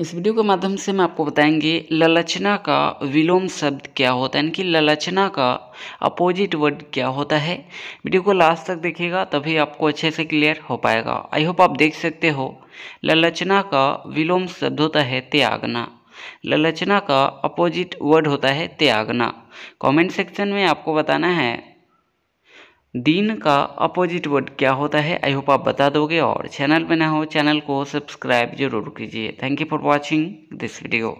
इस वीडियो के माध्यम से मैं आपको बताएंगे ललचना का विलोम शब्द क्या होता है यानी कि ललचना का अपोजिट वर्ड क्या होता है वीडियो को लास्ट तक देखिएगा तभी आपको अच्छे से क्लियर हो पाएगा आई होप आप देख सकते हो ललचना का विलोम शब्द होता है त्यागना ललचना का अपोजिट वर्ड होता है त्यागना कमेंट सेक्शन में आपको बताना है दीन का अपोजिट वर्ड क्या होता है आई होप आप बता दोगे और चैनल पे ना हो चैनल को सब्सक्राइब जरूर कीजिए thank you for watching this video